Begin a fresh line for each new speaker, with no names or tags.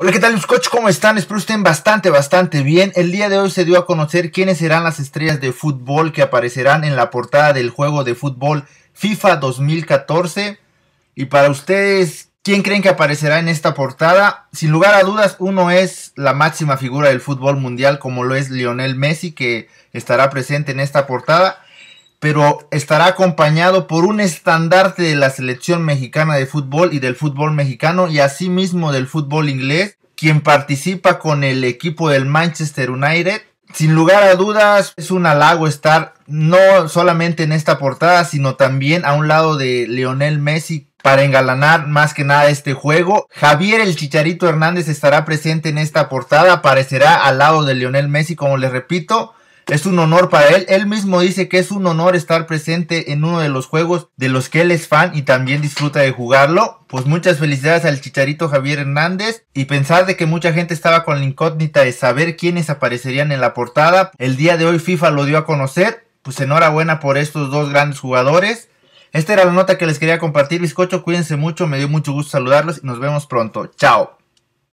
Hola, ¿qué tal mis coach? ¿Cómo están? Espero estén bastante, bastante bien. El día de hoy se dio a conocer quiénes serán las estrellas de fútbol que aparecerán en la portada del juego de fútbol FIFA 2014. Y para ustedes, ¿quién creen que aparecerá en esta portada? Sin lugar a dudas, uno es la máxima figura del fútbol mundial como lo es Lionel Messi que estará presente en esta portada pero estará acompañado por un estandarte de la selección mexicana de fútbol y del fútbol mexicano y asimismo del fútbol inglés, quien participa con el equipo del Manchester United. Sin lugar a dudas, es un halago estar no solamente en esta portada, sino también a un lado de Lionel Messi, para engalanar más que nada este juego. Javier el Chicharito Hernández estará presente en esta portada, aparecerá al lado de Lionel Messi, como les repito. Es un honor para él. Él mismo dice que es un honor estar presente en uno de los juegos de los que él es fan y también disfruta de jugarlo. Pues muchas felicidades al chicharito Javier Hernández y pensar de que mucha gente estaba con la incógnita de saber quiénes aparecerían en la portada. El día de hoy FIFA lo dio a conocer. Pues enhorabuena por estos dos grandes jugadores. Esta era la nota que les quería compartir, bizcocho. Cuídense mucho, me dio mucho gusto saludarlos y nos vemos pronto. Chao.